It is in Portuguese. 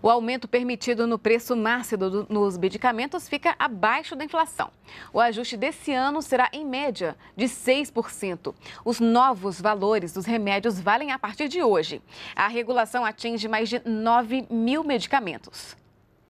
O aumento permitido no preço máximo nos medicamentos fica abaixo da inflação. O ajuste desse ano será, em média, de 6%. Os novos valores dos remédios valem a partir de hoje. A regulação atinge mais de 9 mil medicamentos.